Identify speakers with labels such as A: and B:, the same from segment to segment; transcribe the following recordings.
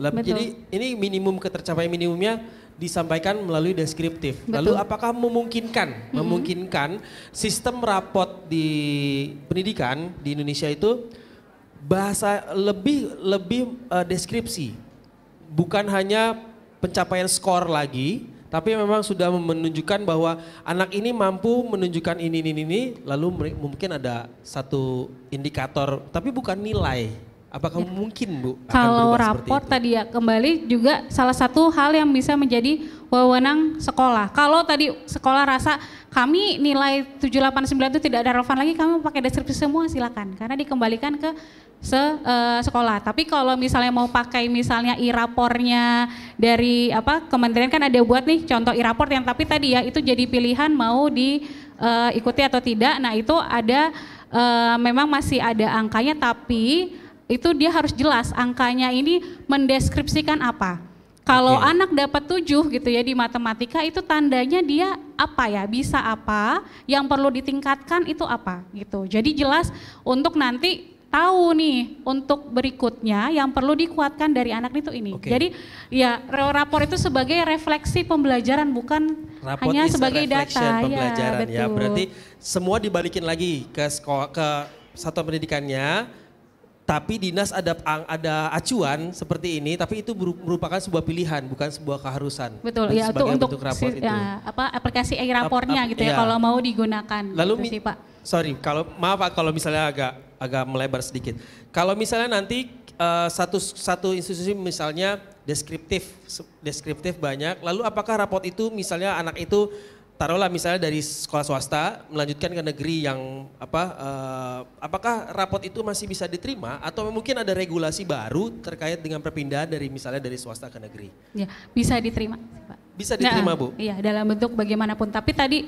A: Jadi ini minimum ketercapaian minimumnya disampaikan melalui deskriptif. Betul. Lalu apakah memungkinkan? Mm -hmm. Memungkinkan sistem rapot di pendidikan di Indonesia itu bahasa lebih lebih uh, deskripsi. Bukan hanya pencapaian skor lagi, tapi memang sudah menunjukkan bahwa anak ini mampu menunjukkan ini ini ini lalu mungkin ada satu indikator tapi bukan nilai Apakah ya. mungkin Bu? Kalau rapor
B: tadi ya kembali juga salah satu hal yang bisa menjadi wewenang sekolah. Kalau tadi sekolah rasa kami nilai 789 itu tidak ada relevan lagi, kami pakai deskripsi semua silakan karena dikembalikan ke se uh, sekolah. Tapi kalau misalnya mau pakai misalnya e-rapornya dari apa kementerian kan ada buat nih contoh e-raport yang tapi tadi ya itu jadi pilihan mau diikuti eh, uh, atau tidak. Nah, itu ada uh, memang masih ada angkanya tapi itu dia harus jelas angkanya ini mendeskripsikan apa. Kalau okay. anak dapat tujuh gitu ya di matematika itu tandanya dia apa ya, bisa apa, yang perlu ditingkatkan itu apa gitu. Jadi jelas untuk nanti tahu nih untuk berikutnya yang perlu dikuatkan dari anak itu ini. Okay. Jadi ya rapor itu sebagai refleksi pembelajaran bukan Rapot hanya sebagai data. Ya, pembelajaran. Ya, betul. ya berarti
A: semua dibalikin lagi ke sekolah, ke satuan pendidikannya tapi dinas ada ada acuan seperti ini tapi itu merupakan sebuah pilihan bukan sebuah keharusan betul ya itu untuk rapor si, itu. Ya,
B: apa aplikasi e-rapornya gitu ya, ya kalau mau digunakan gitu lalu gitu sih, pak
A: sorry kalau maaf pak kalau misalnya agak agak melebar sedikit kalau misalnya nanti uh, satu satu institusi misalnya deskriptif deskriptif banyak lalu apakah rapor itu misalnya anak itu taruhlah misalnya dari sekolah swasta melanjutkan ke negeri yang apa uh, apakah rapot itu masih bisa diterima atau mungkin ada regulasi baru terkait dengan perpindahan dari misalnya dari swasta ke negeri?
B: Ya, bisa diterima, Pak. Bisa diterima, nah, Bu. Iya, dalam bentuk bagaimanapun. Tapi tadi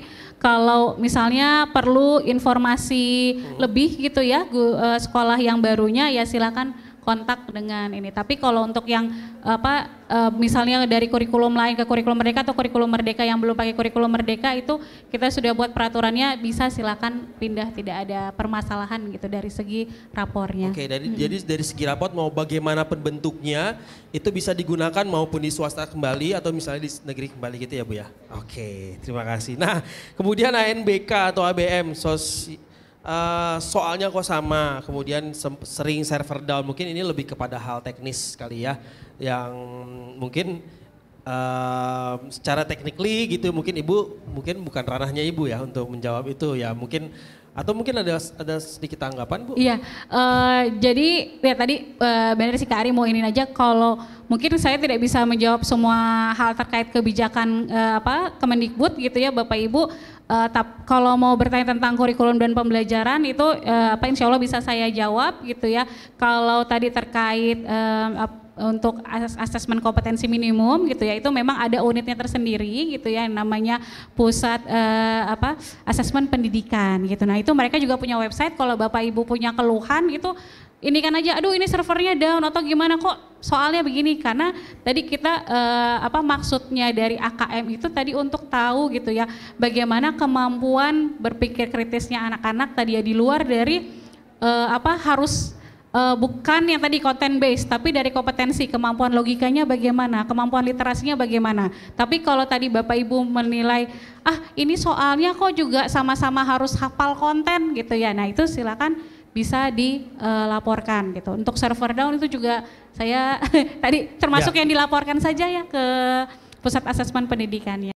B: kalau misalnya perlu informasi hmm. lebih gitu ya eh, sekolah yang barunya ya silakan kontak dengan ini. Tapi kalau untuk yang apa eh, misalnya dari kurikulum lain ke kurikulum merdeka atau kurikulum merdeka yang belum pakai kurikulum merdeka itu kita sudah buat peraturannya bisa silakan pindah tidak ada permasalahan gitu dari segi rapornya. Oke, dari hmm. jadi
A: dari segi rapor mau bagaimanapun bentuknya itu bisa digunakan maupun di swasta kembali atau misalnya di negeri kembali gitu ya Bu ya. Oke, terima kasih. Nah, kemudian ANBK atau ABM sos Eh, soalnya kok sama, kemudian sering server down. Mungkin ini lebih kepada hal teknis kali ya, yang mungkin uh, secara technically gitu mungkin ibu mungkin bukan ranahnya ibu ya untuk menjawab itu ya mungkin atau mungkin ada ada sedikit tanggapan bu? Iya,
B: uh, jadi ya tadi uh, benar sih Kak Ari mau ini aja kalau mungkin saya tidak bisa menjawab semua hal terkait kebijakan uh, apa Kemendikbud gitu ya Bapak Ibu Uh, tap, kalau mau bertanya tentang kurikulum dan pembelajaran itu uh, apa insya Allah bisa saya jawab gitu ya. Kalau tadi terkait uh, untuk asesmen kompetensi minimum gitu ya itu memang ada unitnya tersendiri gitu ya yang namanya pusat eh, apa asesmen pendidikan gitu. Nah itu mereka juga punya website kalau bapak ibu punya keluhan itu ini kan aja aduh ini servernya down atau gimana kok soalnya begini karena tadi kita eh, apa maksudnya dari AKM itu tadi untuk tahu gitu ya bagaimana kemampuan berpikir kritisnya anak-anak tadi ya di luar dari eh, apa harus eh, bukan yang tadi konten base tapi dari kompetensi kemampuan logikanya bagaimana kemampuan literasinya bagaimana tapi kalau tadi bapak ibu menilai ah ini soalnya kok juga sama-sama harus hafal konten gitu ya nah itu silakan bisa dilaporkan eh, gitu. Untuk server down itu juga saya tadi termasuk ya. yang dilaporkan saja ya ke pusat asesmen pendidikannya.